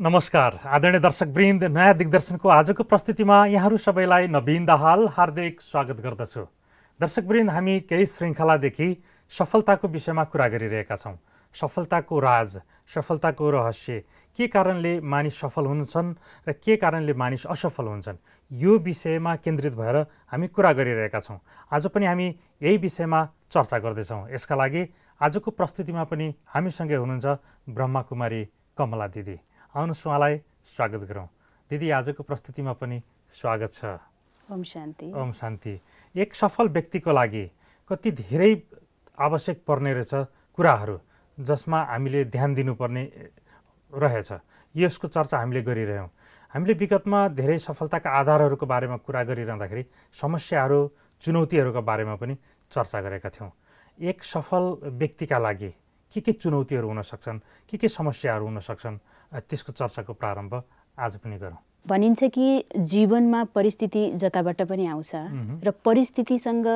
नमस्कार आदरणीय दर्शक वृन्द नयाँ दिग्दर्शनको आजको प्रस्तुतिमा यहाँहरू सबैलाई नवीन दाहाल हार्दिक स्वागत गर्दछु दर्शक वृन्द हामी केही श्रृङ्खलादेखि सफलताको विषयमा कुरा गरिरहेका छौँ सफलताको राज सफलताको रहस्य के कारणले मानिस सफल हुन्छन् र के कारणले मानिस असफल हुन्छन् यो विषयमा केन्द्रित भएर हामी कुरा गरिरहेका छौँ आज पनि हामी यही विषयमा चर्चा गर्दैछौँ यसका लागि आजको प्रस्तुतिमा पनि हामीसँगै हुनुहुन्छ ब्रह्मा कुमारी कमला दिदी आउनुहोस् उहाँलाई स्वागत गरौँ दिदी आजको प्रस्तुतिमा पनि स्वागत छ ओम शान्ति ओम शान्ति एक सफल व्यक्तिको लागि कति धेरै आवश्यक पर्ने रहेछ कुराहरू जसमा हामीले ध्यान दिनुपर्ने रहेछ यसको चर्चा हामीले गरिरह्यौँ हामीले विगतमा धेरै सफलताका आधारहरूको बारेमा कुरा गरिरहँदाखेरि समस्याहरू चुनौतीहरूको बारेमा पनि चर्चा गरेका थियौँ एक सफल व्यक्तिका लागि के के चुनौतीहरू हुन सक्छन् के के समस्याहरू हुन सक्छन् त्यसको चर्चाको प्रारम्भ आज पनि गरौँ भनिन्छ कि जीवनमा परिस्थिति जताबाट पनि आउँछ र परिस्थितिसँग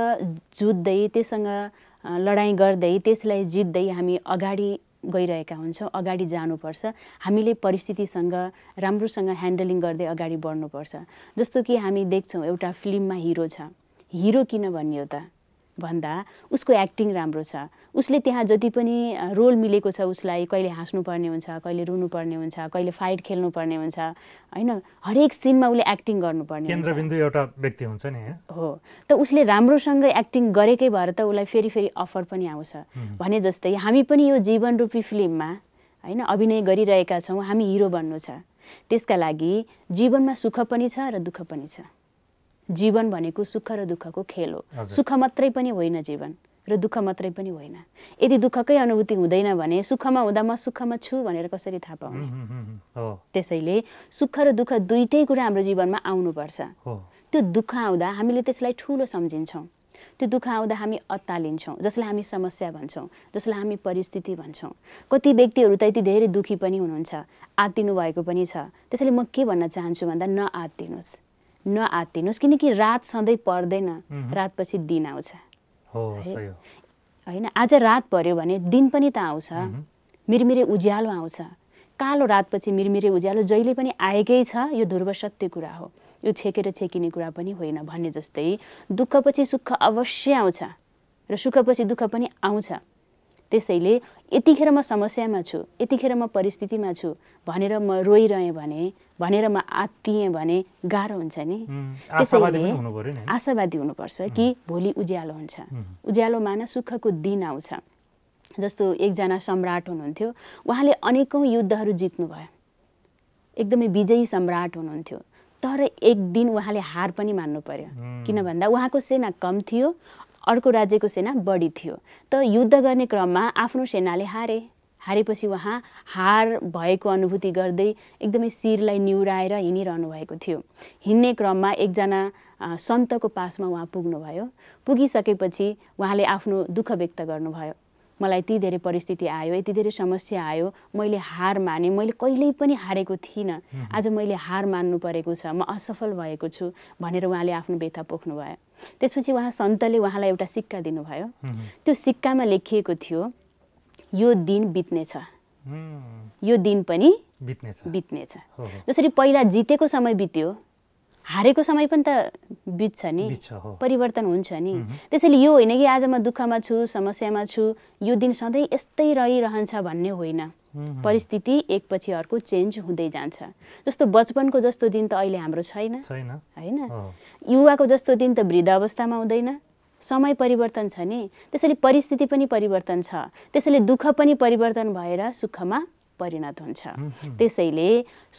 जुत्दै त्यससँग लडाइँ गर्दै त्यसलाई जित्दै हामी अगाडि गइरहेका हुन्छौँ अगाडि जानुपर्छ हामीले परिस्थितिसँग राम्रोसँग ह्यान्डलिङ गर्दै अगाडि बढ्नुपर्छ जस्तो कि हामी देख्छौँ एउटा फिल्ममा हिरो छ हिरो किन भनियो त भन्दा उसको एक्टिङ राम्रो छ उसले त्यहाँ जति पनि रोल मिलेको छ उसलाई कहिले हाँस्नुपर्ने हुन्छ कहिले रुनुपर्ने हुन्छ कहिले फाइट खेल्नुपर्ने हुन्छ होइन हरेक सिनमा उसले एक्टिङ गर्नुपर्ने केन्द्रबिन्दु एउटा व्यक्ति हुन्छ नि हो त उसले राम्रोसँग एक्टिङ गरेकै भएर त उसलाई फेरि फेरि अफर पनि आउँछ भने जस्तै हामी पनि यो जीवन रूपी फिल्ममा होइन अभिनय गरिरहेका छौँ हामी हिरो बन्नु छ त्यसका लागि जीवनमा सुख पनि छ र दुःख पनि छ जीवन भनेको सुख र दुःखको खेल हो सुख मात्रै पनि होइन जीवन र दुःख मात्रै पनि होइन यदि दुःखकै अनुभूति हुँदैन भने सुखमा हुँदा म सुखमा छु भनेर कसरी थाहा पाउने त्यसैले सुख र दुःख दुइटै कुरा हाम्रो जीवनमा आउनुपर्छ त्यो दुःख आउँदा हामीले त्यसलाई ठुलो सम्झिन्छौँ त्यो दुःख आउँदा हामी अत्तालिन्छौँ जसलाई हामी समस्या भन्छौँ जसलाई हामी परिस्थिति भन्छौँ कति व्यक्तिहरू त यति धेरै दुःखी पनि हुनुहुन्छ आत्तिनु भएको पनि छ त्यसैले म के भन्न चाहन्छु भन्दा नआत्तिनुहोस् नआतिनुहोस् किनकि रात सधैँ पर्दैन रातपछि दिन आउँछ होइन आज रात पर्यो भने दिन पनि त आउँछ मिरमिरे उज्यालो आउँछ कालो रातपछि मिरमिरे उज्यालो जहिले पनि आएकै छ यो ध्रुव सत्य कुरा हो यो छेकेर छेकिने कुरा पनि होइन भन्ने जस्तै दुःखपछि सुख अवश्य आउँछ र सुखपछि दुःख पनि आउँछ त्यसैले यतिखेर म समस्यामा छु यतिखेर म परिस्थितिमा छु भनेर म रोइरहेँ भने भनेर म आत्तिएँ भने गाह्रो हुन्छ नि त्यसैले आशावादी हुनुपर्छ कि भोलि उज्यालो हुन्छ उज्यालो न सुखको दिन आउँछ जस्तो एकजना सम्राट हुनुहुन्थ्यो उहाँले अनेकौँ युद्धहरू जित्नुभयो एकदमै विजयी सम्राट हुनुहुन्थ्यो तर एक दिन उहाँले हार पनि मान्नु पर्यो किन भन्दा उहाँको सेना कम थियो अर्को राज्यको सेना बढी थियो त युद्ध गर्ने क्रममा आफ्नो सेनाले हारे हारेपछि उहाँ हार भएको अनुभूति गर्दै एकदमै शिरलाई निहुराएर हिँडिरहनु भएको थियो हिँड्ने क्रममा एकजना सन्तको पासमा उहाँ पुग्नुभयो पुगिसकेपछि उहाँले आफ्नो दुःख व्यक्त गर्नुभयो मलाई यति धेरै परिस्थिति आयो यति धेरै समस्या आयो मैले हार माने मैले कहिल्यै पनि हारेको थिइनँ आज मैले हार मान्नु परेको छ म असफल भएको छु भनेर उहाँले आफ्नो व्यथा पोख्नुभयो त्यसपछि उहाँ सन्तले उहाँलाई एउटा सिक्का दिनुभयो त्यो सिक्कामा लेखिएको थियो यो दिन बित्नेछ यो दिन पनि बित्नेछ बित्नेछ जसरी पहिला जितेको समय बित्यो हारेको समय पनि त बित्छ नि परिवर्तन हुन्छ नि त्यसैले यो होइन कि आज म दुःखमा छु समस्यामा छु यो दिन सधैँ यस्तै रहिरहन्छ भन्ने होइन परिस्थिति एकपछि अर्को चेन्ज हुँदै जान्छ जस्तो बचपनको जस्तो दिन त अहिले हाम्रो छैन होइन युवाको जस्तो दिन त वृद्ध अवस्थामा हुँदैन समय परिवर्तन छ नि त्यसैले परिस्थिति पनि परिवर्तन छ त्यसैले दुःख पनि परिवर्तन भएर सुखमा परिणत हुन्छ त्यसैले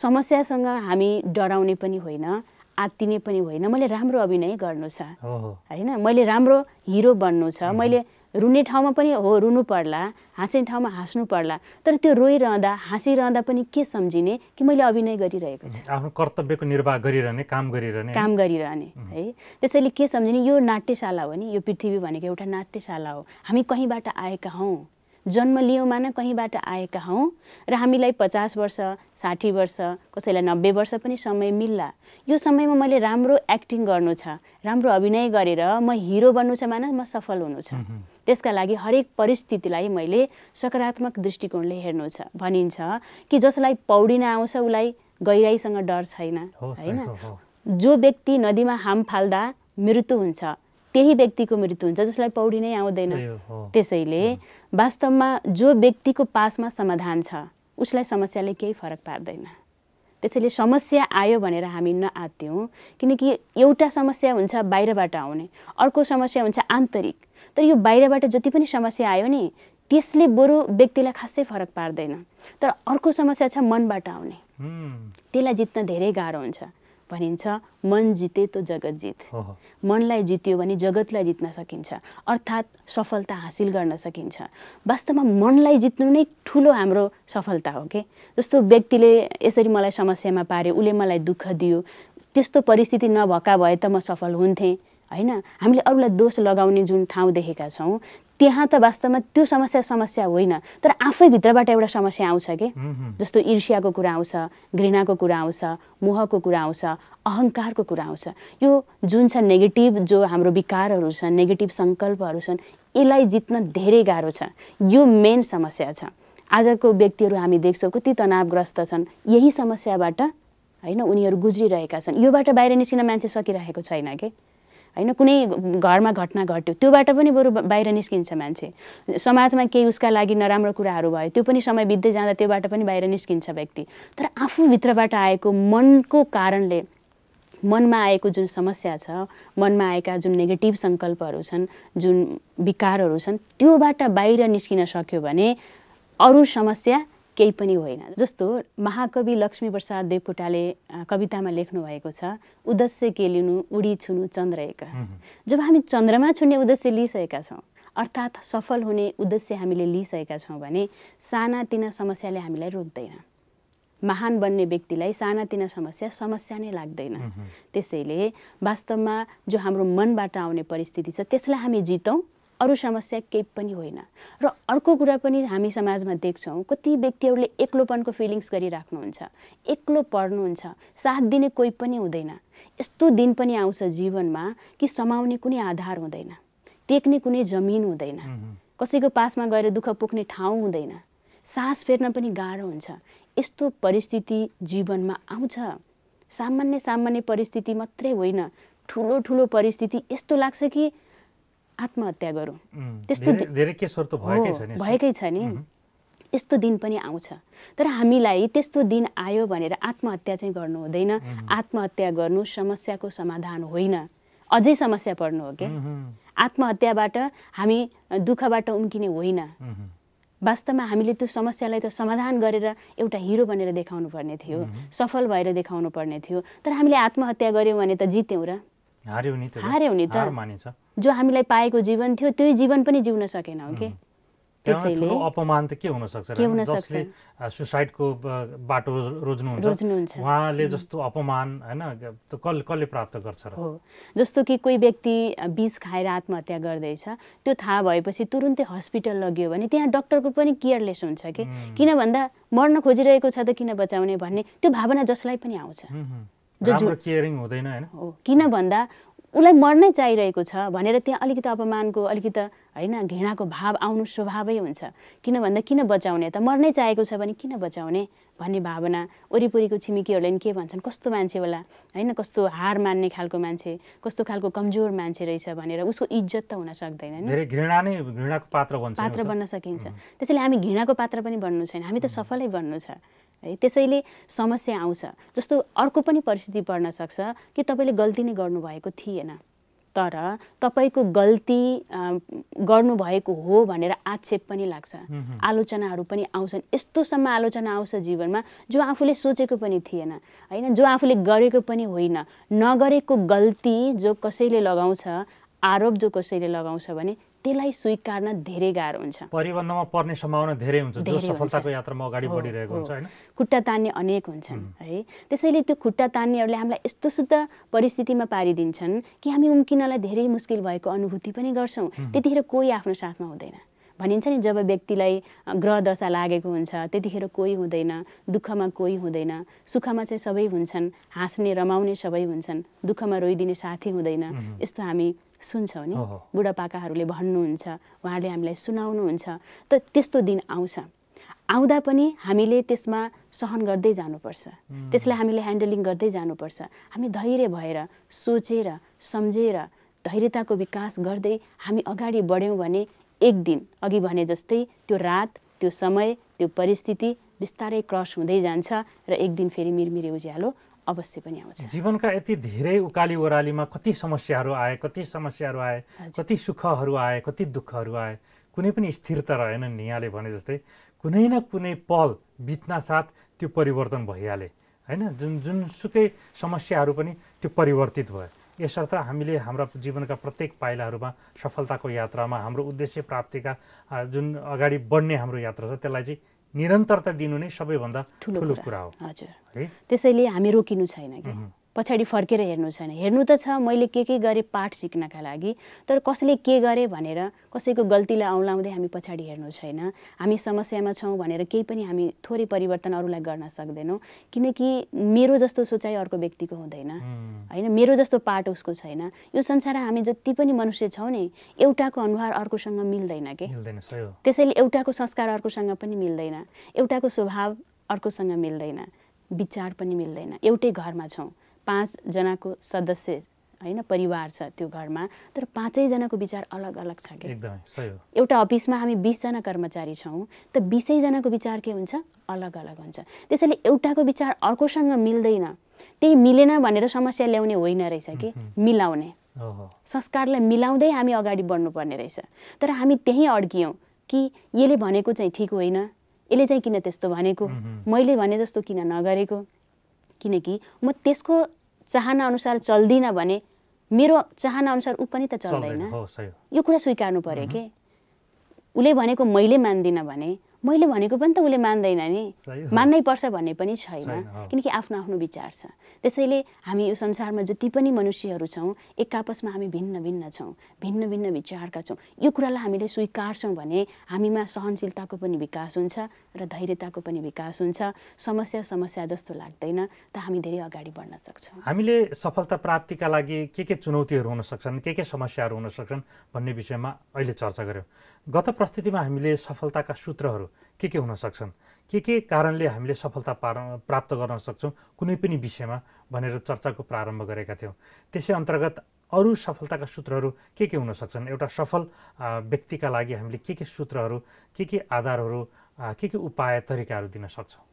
समस्यासँग हामी डराउने पनि होइन आत्तिने पनि होइन मैले राम्रो अभिनय गर्नु छ होइन मैले राम्रो हिरो बन्नु छ मैले रुने ठाउँमा पनि हो रुनु पर्ला हाँस्ने ठाउँमा हाँस्नु पर्ला तर त्यो रोइरहँदा हाँसिरहँदा पनि के सम्झिने कि मैले अभिनय गरिरहेको छु आफ्नो कर्तव्यको निर्वाह गरिरहने काम गरिरहने काम गरिरहने है त्यसैले के सम्झिने यो नाट्यशाला हो नि यो पृथ्वी भनेको एउटा नाट्यशाला हो हामी कहीँबाट आएका हौँ जन्म लियौँमा न कहीँबाट आएका हौँ र हामीलाई पचास वर्ष साठी वर्ष कसैलाई नब्बे वर्ष पनि समय मिल्ला यो समयमा मैले राम्रो एक्टिङ गर्नु छ राम्रो अभिनय गरेर म हिरो बन्नु छ मान म सफल हुनु छ त्यसका लागि हरेक परिस्थितिलाई मैले सकारात्मक दृष्टिकोणले हेर्नु छ भनिन्छ कि जसलाई पौडिन आउँछ उसलाई गहिराइसँग डर छैन होइन जो व्यक्ति नदीमा हाम फाल्दा मृत्यु हुन्छ त्यही व्यक्तिको मृत्यु हुन्छ जसलाई पौडी नै आउँदैन त्यसैले वास्तवमा जो व्यक्तिको पासमा समाधान छ उसलाई समस्याले केही फरक पार्दैन त्यसैले समस्या आयो भनेर हामी नआत्यौँ किनकि एउटा समस्या हुन्छ बाहिरबाट आउने अर्को समस्या हुन्छ आन्तरिक तर यो बाहिरबाट जति पनि समस्या आयो नि त्यसले बरु व्यक्तिलाई खासै फरक पार्दैन तर अर्को समस्या छ मनबाट आउने त्यसलाई जित्न धेरै गाह्रो हुन्छ भनिन्छ मन जिते त जगत जित मनलाई जित्यो भने जगतलाई जित्न सकिन्छ अर्थात् सफलता हासिल गर्न सकिन्छ वास्तवमा मनलाई जित्नु नै ठुलो हाम्रो सफलता हो कि जस्तो व्यक्तिले यसरी मलाई समस्यामा पार्यो उसले मलाई दुःख दियो त्यस्तो परिस्थिति नभएका भए त म सफल हुन्थेँ होइन हामीले अरूलाई दोष लगाउने जुन ठाउँ देखेका छौँ त्यहाँ त वास्तवमा त्यो समस्या समस्या होइन तर आफै भित्रबाट एउटा समस्या आउँछ कि जस्तो ईर्ष्याको कुरा आउँछ घृणाको कुरा आउँछ मोहको कुरा आउँछ अहङ्कारको कुरा आउँछ यो जुन छ नेगेटिभ जो हाम्रो विकारहरू छन् नेगेटिभ सङ्कल्पहरू छन् यसलाई जित्न धेरै गाह्रो छ यो मेन समस्या छ आजको व्यक्तिहरू हामी देख्छौँ कति तनावग्रस्त छन् यही समस्याबाट होइन उनीहरू गुज्रिरहेका छन् योबाट बाहिर निस्किन मान्छे सकिरहेको छैन कि होइन कुनै घरमा घटना घट्यो त्योबाट पनि बरु बाहिर निस्किन्छ मान्छे समाजमा केही उसका लागि नराम्रो कुराहरू भयो त्यो पनि समय बित्दै जाँदा त्योबाट पनि बाहिर निस्किन्छ व्यक्ति तर आफूभित्रबाट आएको मनको कारणले मनमा आएको जुन समस्या छ मनमा आएका जुन नेगेटिभ सङ्कल्पहरू छन् जुन विकारहरू छन् त्योबाट बाहिर निस्किन सक्यो भने अरू समस्या केही पनि होइन जस्तो महाकवि लक्ष्मी प्रसाद देवकोटाले कवितामा लेख्नु भएको छ उद्देश्य के लिनु उडी छुनु चन्द्र एक जब हामी चन्द्रमा छुने उद्देश्य लिइसकेका छौँ अर्थात् सफल हुने उद्देश्य हामीले लिइसकेका छौँ भने सानातिना समस्याले हामीलाई रोक्दैन महान बन्ने व्यक्तिलाई सानातिना समस्या समस्या नै लाग्दैन त्यसैले वास्तवमा जो हाम्रो मनबाट आउने परिस्थिति छ त्यसलाई हामी जितौँ अरू समस्या केही पनि होइन र अर्को कुरा पनि हामी समाजमा देख्छौँ कति व्यक्तिहरूले एक्लोपनको फिलिङ्स गरिराख्नुहुन्छ एक्लो पढ्नुहुन्छ साथ दिने कोही पनि हुँदैन यस्तो दिन पनि आउँछ जीवनमा कि समाउने कुनै आधार हुँदैन टेक्ने कुनै जमिन हुँदैन कसैको पासमा गएर दुःख पुग्ने ठाउँ हुँदैन सास फेर्न पनि गाह्रो हुन्छ यस्तो परिस्थिति जीवनमा आउँछ सामान्य सामान्य परिस्थिति मात्रै होइन ठुलो ठुलो परिस्थिति यस्तो लाग्छ कि आत्महत्या गरौँ त्यस्तो धेरै त भएकै छ नि यस्तो दिन पनि आउँछ तर हामीलाई त्यस्तो दिन आयो भनेर आत्महत्या चाहिँ गर्नु हुँदैन आत्महत्या गर्नु समस्याको समाधान होइन अझै समस्या पर्नु हो क्या आत्महत्याबाट हामी दुःखबाट उम्किने होइन वास्तवमा हामीले त्यो समस्यालाई त समाधान गरेर एउटा हिरो बनेर देखाउनु पर्ने थियो सफल भएर देखाउनु पर्ने थियो तर हामीले आत्महत्या गऱ्यौँ भने त जित्यौँ र हार्यो नि त मानिन्छ जो हामीलाई पाएको जीवन थियो त्यही जीवन पनि जिउन हो कि त्यसैले अपमान त के सक्छ जसले सुसाइडको बाटो रोज्नुहुन्छ उहाँले जस्तो अपमान होइन कल, प्राप्त गर्छ र हो जस्तो कि कोही व्यक्ति बिस खाएर आत्महत्या गर्दैछ त्यो थाहा भएपछि तुरुन्तै हस्पिटल लग्यो भने त्यहाँ डक्टरको पनि केयरलेस हुन्छ कि किन भन्दा मर्न खोजिरहेको छ त किन बचाउने भन्ने त्यो भावना जसलाई पनि आउँछ केयरिङ हुँदैन होइन किन भन्दा उसलाई मर्नै चाहिरहेको छ भनेर त्यहाँ अलिकति अपमानको अलिकति होइन घृणाको भाव आउनु स्वभावै हुन्छ किन भन्दा किन बचाउने त मर्नै चाहेको छ भने किन बचाउने भन्ने भावना वरिपरिको छिमेकीहरूले पनि के भन्छन् कस्तो मान्छे होला होइन कस्तो हार मान्ने खालको मान्छे कस्तो खालको कमजोर मान्छे रहेछ भनेर उसको इज्जत त हुन सक्दैन पात्र बन्न सकिन्छ त्यसैले हामी घृणाको पात्र पनि बन्नु छैन हामी त सफलै बन्नु छ है त्यसैले समस्या आउँछ जस्तो अर्को पनि परिस्थिति पर्न सक्छ कि तपाईँले गल्ती नै गर्नुभएको थिएन तर तपाईँको गल्ती गर्नुभएको हो भनेर आक्षेप पनि लाग्छ आलोचनाहरू पनि आउँछन् यस्तोसम्म आलोचना आउँछ जीवनमा जो आफूले सोचेको पनि थिएन होइन जो आफूले गरेको पनि होइन नगरेको गल्ती जो कसैले लगाउँछ आरोप जो कसैले लगाउँछ भने त्यसलाई स्वीकार्न धेरै गाह्रो हुन्छ परिबन्धमा पर्ने सम्भावना धेरै हुन्छ जो सफलताको यात्रामा अगाडि बढिरहेको हुन्छ होइन खुट्टा तान्ने अनेक हुन्छन् है त्यसैले त्यो खुट्टा तान्नेहरूले हामीलाई यस्तो शुद्ध परिस्थितिमा पारिदिन्छन् कि हामी उम्किनलाई धेरै मुस्किल भएको अनुभूति पनि गर्छौँ त्यतिखेर कोही आफ्नो साथमा हुँदैन भनिन्छ नि जब व्यक्तिलाई ग्रह दशा लागेको हुन्छ त्यतिखेर कोही हुँदैन दुःखमा कोही हुँदैन सुखमा चाहिँ सबै हुन्छन् हाँस्ने रमाउने सबै हुन्छन् दुःखमा रोइदिने साथी हुँदैन यस्तो हामी सुन्छौँ नि बुढापाकाहरूले भन्नुहुन्छ उहाँहरूले हामीलाई सुनाउनुहुन्छ त त्यस्तो दिन आउँछ आउँदा पनि हामीले त्यसमा सहन गर्दै जानुपर्छ त्यसलाई हामीले ह्यान्डलिङ गर्दै जानुपर्छ हामी धैर्य भएर सोचेर सम्झेर धैर्यताको विकास गर्दै हामी अगाडि बढ्यौँ भने एक दिन अघि भने जस्तै त्यो रात त्यो समय त्यो परिस्थिति बिस्तारै क्रस हुँदै जान्छ र एक दिन फेरि मिरमिरे उज्यालो अवश्य पनि आउँछ जीवनका यति धेरै उकाली ओह्रालीमा कति समस्याहरू आए कति समस्याहरू आए कति सुखहरू आए कति दुःखहरू आए कुनै पनि स्थिरता रहेन निहाले भने जस्तै कुनै न कुनै पल साथ त्यो परिवर्तन भइहाले होइन जुन जुनसुकै समस्याहरू पनि त्यो परिवर्तित भयो यसर्थ हामीले हाम्रा जीवनका प्रत्येक पाइलाहरूमा सफलताको यात्रामा हाम्रो उद्देश्य प्राप्तिका जुन अगाडि बढ्ने हाम्रो यात्रा छ त्यसलाई चाहिँ निरन्तरता दिनु नै सबैभन्दा ठुलो कुरा हो हजुर त्यसैले हामी रोकिनु छैन कि पछाडि फर्केर हेर्नु छैन हेर्नु त छ मैले के के गरेँ पाठ सिक्नका लागि तर कसले के गरेँ भनेर कसैको गल्तीलाई औँलाउँदै हामी पछाडि हेर्नु छैन हामी समस्यामा छौँ भनेर केही पनि हामी थोरै परिवर्तन अरूलाई गर्न सक्दैनौँ किनकि मेरो जस्तो सोचाइ अर्को व्यक्तिको हुँदैन होइन मेरो जस्तो पाठ उसको छैन यो संसार हामी जति पनि मनुष्य छौँ नि एउटाको अनुहार अर्कोसँग मिल्दैन के त्यसैले एउटाको संस्कार अर्कोसँग पनि मिल्दैन एउटाको स्वभाव अर्कोसँग मिल्दैन विचार पनि मिल्दैन एउटै घरमा छौँ पाँचजनाको सदस्य होइन परिवार छ त्यो घरमा तर पाँचैजनाको विचार अलग अलग छ कि एउटा अफिसमा हामी बिसजना कर्मचारी छौँ त बिसैजनाको विचार के हुन्छ अलग अलग हुन्छ त्यसैले एउटाको विचार अर्कोसँग मिल्दैन त्यही मिलेन भनेर समस्या ल्याउने होइन रहेछ कि मिलाउने संस्कारलाई मिलाउँदै हामी अगाडि बढ्नुपर्ने रहेछ तर हामी त्यहीँ अड्कियौँ कि यसले भनेको चाहिँ ठिक होइन यसले चाहिँ किन त्यस्तो भनेको मैले भने जस्तो किन नगरेको किनकि म त्यसको अनुसार चल्दिनँ भने मेरो चाहनाअनुसार ऊ पनि त चल्दैन यो कुरा स्वीकार्नु पऱ्यो कि उसले भनेको मैले मान्दिनँ भने मैले भनेको पनि त उसले मान्दैन नि मान्नै पर्छ भन्ने पनि छैन किनकि आफ्नो आफ्नो विचार छ त्यसैले हामी यो संसारमा जति पनि मनुष्यहरू छौँ एक आपसमा हामी भिन्न भिन्न छौँ भिन्न भिन्न विचारका छौँ यो कुरालाई हामीले स्वीकार्छौँ भने हामीमा सहनशीलताको पनि विकास हुन्छ र धैर्यताको पनि विकास हुन्छ समस्या समस्या जस्तो लाग्दैन त हामी धेरै अगाडि बढ्न सक्छौँ हामीले सफलता प्राप्तिका लागि के के चुनौतीहरू हुन सक्छन् के के समस्याहरू हुन सक्छन् भन्ने विषयमा अहिले चर्चा गऱ्यौँ गत प्रस्तुतिमा हामीले सफलताका सूत्रहरू के के हुन सक्छन् के के कारणले हामीले सफलता पार प्राप्त गर्न सक्छौँ कुनै पनि विषयमा भनेर चर्चाको प्रारम्भ गरेका थियौँ त्यसै अन्तर्गत अरू सफलताका सूत्रहरू के के हुन सक्छन् एउटा सफल व्यक्तिका लागि हामीले के के सूत्रहरू के के आधारहरू के के उपाय तरिकाहरू दिन सक्छौँ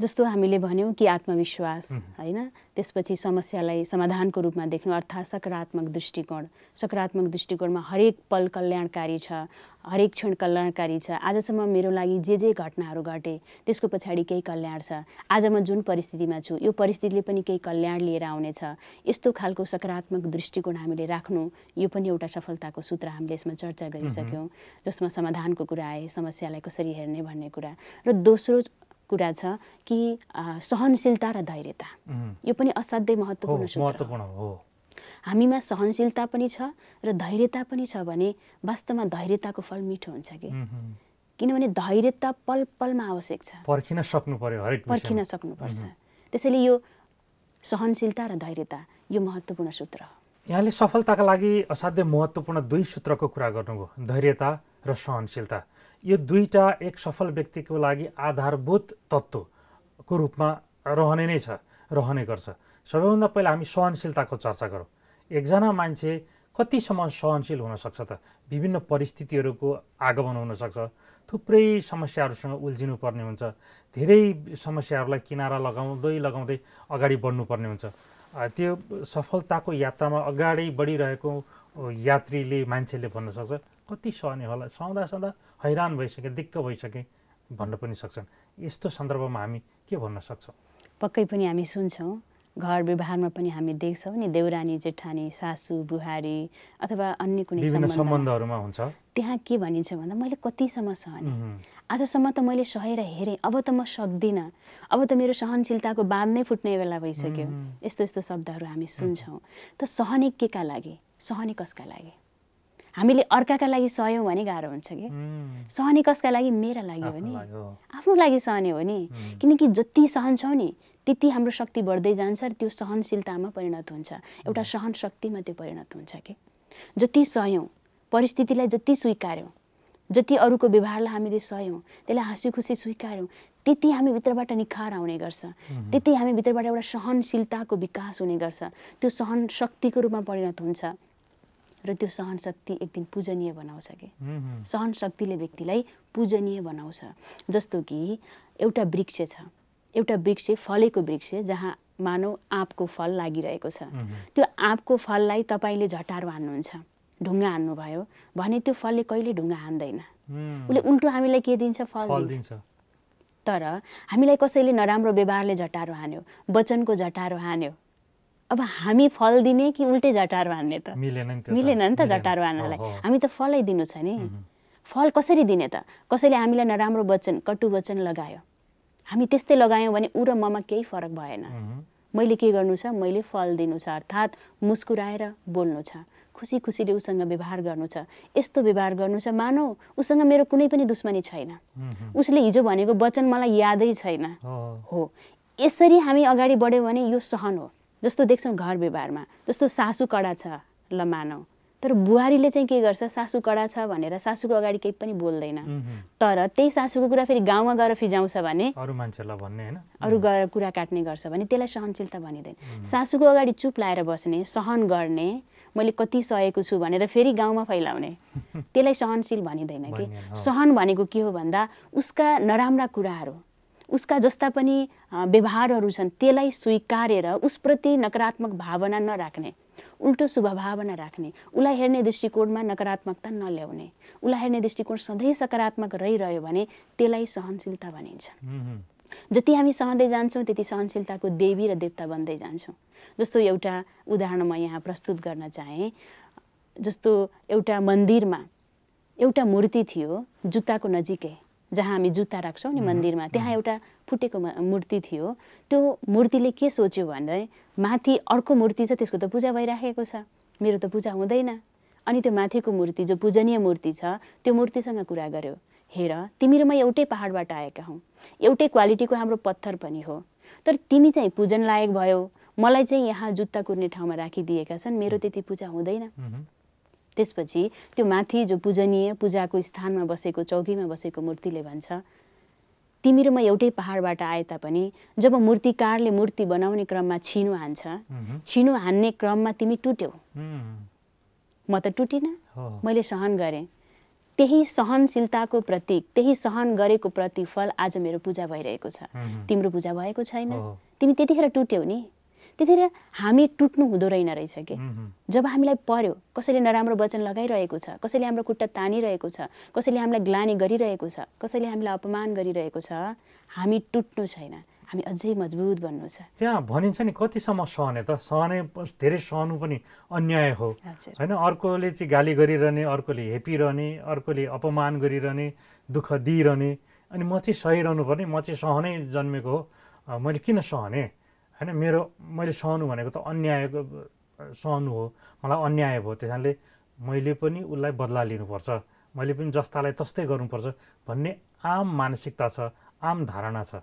जस्तो हामीले भन्यौँ कि आत्मविश्वास होइन त्यसपछि समस्यालाई समाधानको रूपमा देख्नु अर्थात् सकारात्मक दृष्टिकोण सकारात्मक दृष्टिकोणमा हरेक पल कल्याणकारी छ हरेक क्षण कल्याणकारी छ आजसम्म मेरो लागि जे जे घटनाहरू घटे त्यसको पछाडि केही कल्याण छ आज म जुन परिस्थितिमा छु यो परिस्थितिले पनि केही कल्याण लिएर आउनेछ यस्तो खालको सकारात्मक दृष्टिकोण हामीले राख्नु यो पनि एउटा सफलताको सूत्र हामीले यसमा चर्चा गरिसक्यौँ जसमा समाधानको कुरा आए समस्यालाई कसरी हेर्ने भन्ने कुरा र दोस्रो कुरा छ कि सहनशीलता र धैर्यता यो पनि असाध्यै महत्त्वपूर्ण हो हामीमा सहनशीलता पनि छ र धैर्यता पनि छ भने वास्तवमा धैर्यताको फल मिठो हुन्छ कि किनभने धैर्यता पल पलमा आवश्यक छ पर्खिन सक्नु पर्यो हरेक पर्खिन सक्नुपर्छ त्यसैले यो सहनशीलता र धैर्यता यो महत्त्वपूर्ण सूत्र हो यहाँले सफलताका लागि असाध्यै महत्त्वपूर्ण दुई सूत्रको कुरा गर्नुभयो धैर्यता र सहनशीलता यो दुईवटा एक सफल व्यक्तिको लागि आधारभूत तत्त्वको रूपमा रहने नै छ रहने गर्छ सबैभन्दा पहिला हामी सहनशीलताको चर्चा गरौँ एकजना मान्छे कतिसम्म सहनशील हुनसक्छ त विभिन्न परिस्थितिहरूको आगमन हुनसक्छ थुप्रै समस्याहरूसँग पर्ने हुन्छ धेरै समस्याहरूलाई किनारा लगाउँदै लगाउँदै अगाडि बढ्नुपर्ने हुन्छ त्यो सफलताको यात्रामा अगाडि बढिरहेको यात्रीले मान्छेले भन्नसक्छ कति सहने होला सहँदा सहँदा हैरान भइसकेँ दिक्क भइसकेँ भन्न पनि सक्छन् यस्तो सन्दर्भमा हामी के भन्न सक्छौँ पक्कै पनि हामी सुन्छौँ घर व्यवहारमा पनि हामी देख्छौँ नि देउरानी जेठानी सासु बुहारी अथवा अन्य कुनै सम्बन्धहरूमा हुन्छ त्यहाँ के भनिन्छ भन्दा मैले कतिसम्म सहने आजसम्म त मैले सहेर हेरेँ अब त म सक्दिनँ अब त मेरो सहनशीलताको बाँध नै फुट्ने बेला भइसक्यो यस्तो यस्तो शब्दहरू हामी सुन्छौँ त सहने के लागि सहने कसका लागि हामीले अर्काका लागि सह्यौँ भने गाह्रो हुन्छ कि सहने कसका लागि मेरा लागि हो नि आफ्नो लागि सहने हो नि किनकि जति सहन्छौँ नि त्यति हाम्रो शक्ति बढ्दै जान्छ र त्यो सहनशीलतामा परिणत हुन्छ एउटा सहन शक्तिमा त्यो परिणत हुन्छ कि जति सह्यौँ परिस्थितिलाई जति स्वीकार्यौँ जति अरूको व्यवहारलाई हामीले सह्यौँ त्यसलाई हाँसी खुसी स्वीकार्यौँ त्यति हामी भित्रबाट निखार आउने गर्छ त्यति हामी भित्रबाट एउटा सहनशीलताको विकास हुने गर्छ त्यो सहन शक्तिको रूपमा परिणत हुन्छ र त्यो सहन शक्ति एक दिन पूजनीय बनाउँछ कि सहन शक्तिले व्यक्तिलाई पूजनीय बनाउँछ जस्तो कि एउटा वृक्ष छ एउटा वृक्ष फलेको वृक्ष जहाँ मानौ आँपको फल लागिरहेको छ त्यो आँपको फललाई तपाईँले झटारो हान्नुहुन्छ ढुङ्गा हान्नुभयो भने त्यो फलले कहिले ढुङ्गा हान्दैन उसले उल्टो हामीलाई के दिन्छ फल दिन्छ तर हामीलाई कसैले नराम्रो व्यवहारले झटारो हान्यो वचनको झटारो हान्यो अब हामी फल दिने कि उल्टै जटार बाँध्ने त मिलेन नि त जटार हान्नलाई हामी त फलै दिनु छ नि फल कसरी दिने त कसैले हामीलाई नराम्रो वचन कटु वचन लगायो हामी त्यस्तै लगायौँ भने ऊ र ममा केही फरक भएन मैले के गर्नु छ मैले फल दिनु छ अर्थात् मुस्कुराएर बोल्नु छ खुसी खुसीले उसँग व्यवहार गर्नु छ यस्तो व्यवहार गर्नु छ मानौ उसँग मेरो कुनै पनि दुश्मनी छैन उसले हिजो भनेको वचन मलाई यादै छैन हो यसरी हामी अगाडि बढ्यौँ भने यो सहन हो जस्तो देख्छौँ घर व्यवहारमा जस्तो सासु कडा छ ल मानौ तर बुहारीले चाहिँ के गर्छ सासु कडा छ भनेर सासुको अगाडि केही पनि बोल्दैन तर त्यही सासुको कुरा फेरि गाउँमा गएर फिजाउँछ भने अरू मान्छेलाई भन्ने होइन अरू गएर कुरा काट्ने गर्छ भने त्यसलाई सहनशीलता भनिँदैन सासुको अगाडि चुप लाएर बस्ने सहन गर्ने मैले कति सहेको छु भनेर फेरि गाउँमा फैलाउने त्यसलाई सहनशील भनिँदैन कि सहन भनेको के हो भन्दा उसका नराम्रा कुराहरू उसका जस्ता पनि व्यवहारहरू छन् त्यसलाई स्वीकारेर उसप्रति नकारात्मक भावना नराख्ने उल्टो शुभभावना राख्ने उसलाई हेर्ने दृष्टिकोणमा नकारात्मकता नल्याउने उसलाई हेर्ने दृष्टिकोण सधैँ सकारात्मक रहिरह्यो भने त्यसलाई सहनशीलता भनिन्छ जति हामी सहँदै जान्छौँ त्यति सहनशीलताको देवी र देवता बन्दै जान्छौँ जस्तो एउटा उदाहरण म यहाँ प्रस्तुत गर्न चाहेँ जस्तो एउटा मन्दिरमा एउटा मूर्ति थियो जुत्ताको नजिकै जहाँ हामी जुत्ता राख्छौँ नि मन्दिरमा त्यहाँ एउटा फुटेको मूर्ति थियो त्यो मूर्तिले के सोच्यो भने माथि अर्को मूर्ति छ त्यसको त पूजा भइराखेको छ मेरो त पूजा हुँदैन अनि त्यो माथिको मूर्ति जो पूजनीय मूर्ति छ त्यो मूर्तिसँग कुरा गर्यो हेर तिमी र म एउटै पहाडबाट आएका हौ एउटै क्वालिटीको हाम्रो पत्थर पनि हो तर तिमी चाहिँ पूजन लायक भयो मलाई चाहिँ यहाँ जुत्ता कुर्ने ठाउँमा राखिदिएका छन् मेरो त्यति पूजा हुँदैन त्यसपछि त्यो माथि जो पूजनीय पूजाको स्थानमा बसेको चौकीमा बसेको मूर्तिले भन्छ तिमी र म एउटै पहाडबाट आए तापनि जब मूर्तिकारले मूर्ति बनाउने क्रममा छिनो हान्छ छिनो हान्ने क्रममा तिमी टुट्यौ म त टुटिनँ मैले सहन गरेँ त्यही सहनशीलताको प्रतीक त्यही सहन गरेको प्रतिफल आज मेरो पूजा भइरहेको छ तिम्रो पूजा भएको छैन तिमी त्यतिखेर टुट्यौ नि त्यतिखेर हामी टुट्नु हुँदो रहेन रहेछ कि जब हामीलाई पर्यो कसैले नराम्रो वचन लगाइरहेको छ कसैले हाम्रो खुट्टा तानिरहेको छ कसैले हामीलाई ग्लानी गरिरहेको छ कसैले हामीलाई अपमान गरिरहेको छ हामी टुट्नु छैन हामी अझै मजबुत बन्नु छ त्यहाँ भनिन्छ नि कतिसम्म सहने त सहने धेरै सहनु पनि अन्याय हो होइन अर्कोले चाहिँ गाली गरिरहने अर्कोले हेपिरहने अर्कोले अपमान गरिरहने दुःख दिइरहने अनि म चाहिँ सहिरहनु पर्ने म चाहिँ सहनै जन्मेको हो मैले किन सहने होइन मेरो मैले सहनु भनेको त अन्यायको सहनु हो मलाई अन्याय भयो त्यस कारणले मैले पनि उसलाई बदला लिनुपर्छ मैले पनि जस्तालाई तस्तै गर्नुपर्छ भन्ने आम मानसिकता छ आम धारणा छ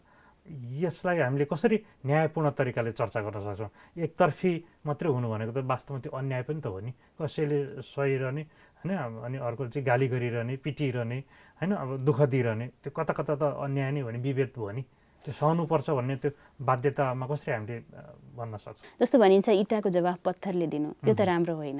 यसलाई हामीले कसरी न्यायपूर्ण तरिकाले चर्चा गर्न सक्छौँ एकतर्फी मात्रै हुनु भनेको त वास्तवमा त्यो अन्याय पनि त हो नि कसैले सहिरहने होइन अनि अर्को चाहिँ गाली गरिरहने पिटिरहने होइन अब दुःख दिइरहने त्यो कता कता त अन्याय नै हो भने विभेद भयो नि त्यो सहनुपर्छ भन्ने त्यो बाध्यतामा कसरी हामीले भन्न सक्छौँ जस्तो भनिन्छ इट्टाको जवाफ पत्थरले दिनु त्यो त राम्रो होइन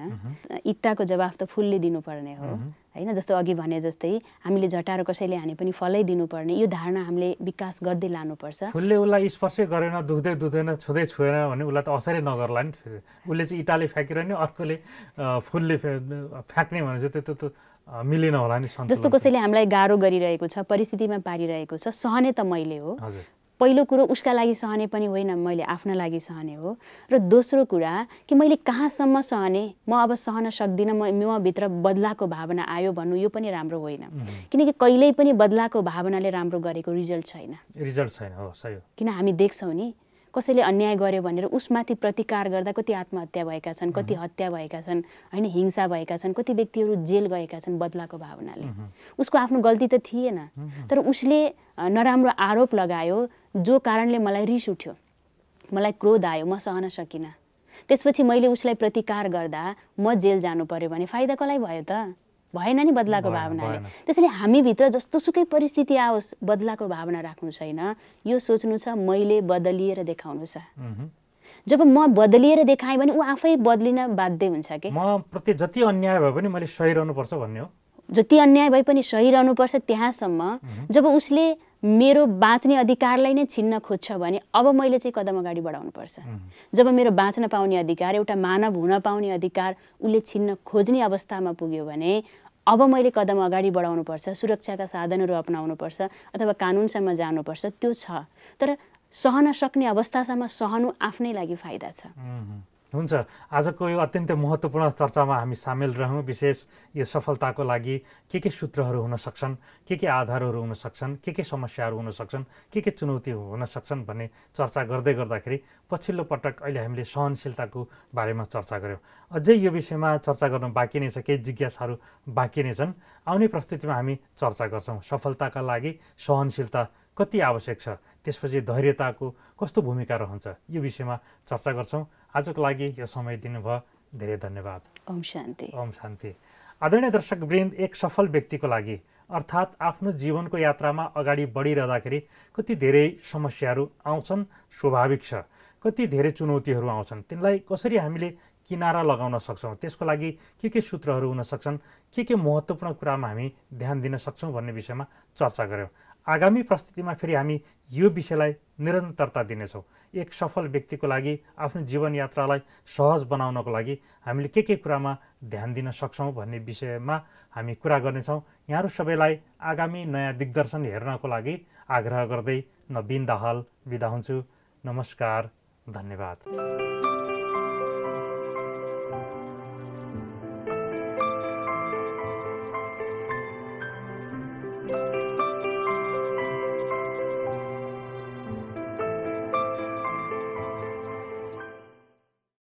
इट्टाको जवाफ त फुलले दिनुपर्ने हो होइन जस्तो अघि भने जस्तै हामीले झटारो कसैले हाने पनि फलै दिनुपर्ने यो धारणा हामीले विकास गर्दै लानुपर्छ फुलले उसलाई स्पर्शै गरेन दुख्दै दुख्दैन छुँदै छुएन भने उसलाई त असरै नगर्ला नि उसले चाहिँ इटाले फ्याँकिरहने अर्कोले फुलले फ्याँक्ने भने चाहिँ त्यो त मिलेन होला नि जस्तो कसैले हामीलाई गाह्रो गरिरहेको छ परिस्थितिमा पारिरहेको छ सहने त मैले हो पहिलो कुरो उसका लागि सहने पनि होइन मैले आफ्ना लागि सहने हो र दोस्रो कुरा कि मैले कहाँसम्म सहने म अब सहन सक्दिनँ म मभित्र बदलाको भावना आयो भन्नु यो पनि राम्रो होइन किनकि कहिल्यै पनि बदलाको भावनाले राम्रो गरेको रिजल्ट छैन रिजल्ट छैन हो सही किन हामी देख्छौँ नि कसैले अन्याय गर्यो भनेर उसमाथि प्रतिकार गर्दा कति आत्महत्या भएका छन् कति हत्या भएका छन् होइन हिंसा भएका छन् कति व्यक्तिहरू जेल गएका छन् बदलाको भावनाले उसको आफ्नो गल्ती त थिएन तर उसले नराम्रो आरोप लगायो जो कारणले मलाई रिस उठ्यो मलाई क्रोध आयो म सहन सकिनँ त्यसपछि मैले उसलाई प्रतिकार गर्दा म जेल जानु पर्यो भने फाइदा कसलाई भयो त भएन नि बदलाको भावनाले त्यसैले हामीभित्र जस्तो सुकै परिस्थिति आओस् बदलाको भावना राख्नु छैन यो सोच्नु छ मैले बदलिएर देखाउनु छ जब म बदलिएर देखाएँ भने ऊ आफै बदलिन बाध्य हुन्छ कि म प्रति जति अन्याय भए पनि मैले पर्छ भन्ने हो जति अन्याय भए पनि सही रहनुपर्छ त्यहाँसम्म जब उसले मेरो बाँच्ने अधिकारलाई नै छिन्न खोज्छ भने अब मैले चाहिँ कदम अगाडि बढाउनु पर्छ जब मेरो बाँच्न पाउने अधिकार एउटा मानव हुन पाउने अधिकार उसले छिन्न खोज्ने अवस्थामा पुग्यो भने अब मैले कदम अगाडि बढाउनुपर्छ सुरक्षाका साधनहरू अप्नाउनुपर्छ अथवा कानुनसम्म जानुपर्छ त्यो छ तर सहन सक्ने अवस्थासम्म सहनु आफ्नै लागि फाइदा छ हुन्छ आजको यो अत्यन्तै महत्त्वपूर्ण चर्चामा हामी सामेल रह्यौँ विशेष यो सफलताको लागि के के सूत्रहरू हुन सक्छन् के के आधारहरू हुन सक्छन् के के समस्याहरू हुन सक्छन् के के चुनौती हुन सक्छन् भन्ने चर्चा गर्दै गर्दाखेरि पछिल्लो पटक अहिले हामीले सहनशीलताको बारेमा चर्चा गऱ्यौँ अझै यो विषयमा चर्चा गर्नु बाँकी नै छ केही जिज्ञासाहरू बाँकी नै छन् आउने प्रस्तुतिमा हामी चर्चा गर्छौँ सफलताका लागि सहनशीलता कति आवश्यक छ त्यसपछि धैर्यताको कस्तो भूमिका रहन्छ यो विषयमा चर्चा गर्छौँ आजको लागि यो समय दिनुभयो धेरै धन्यवाद ओम शान्ति ओम शान्ति आदरणीय दर्शक वृन्द एक सफल व्यक्तिको लागि अर्थात् आफ्नो जीवनको यात्रामा अगाडि बढिरहँदाखेरि कति धेरै समस्याहरू आउँछन् स्वाभाविक छ कति धेरै चुनौतीहरू आउँछन् तिनलाई कसरी हामीले किनारा लगाउन सक्छौँ त्यसको लागि के के सूत्रहरू हुन सक्छन् के के महत्त्वपूर्ण कुरामा हामी ध्यान दिन सक्छौँ भन्ने विषयमा चर्चा गऱ्यौँ आगामी प्रस्तुतिमा फेरि हामी यो विषयलाई निरन्तरता दिनेछौँ एक सफल व्यक्तिको लागि आफ्नो जीवनयात्रालाई सहज बनाउनको लागि हामीले के के कुरामा ध्यान दिन सक्छौँ भन्ने विषयमा हामी कुरा गर्नेछौँ यहाँहरू सबैलाई आगामी नयाँ दिग्दर्शन हेर्नको लागि आग्रह गर्दै नवीन दाहाल बिदा हुन्छु नमस्कार धन्यवाद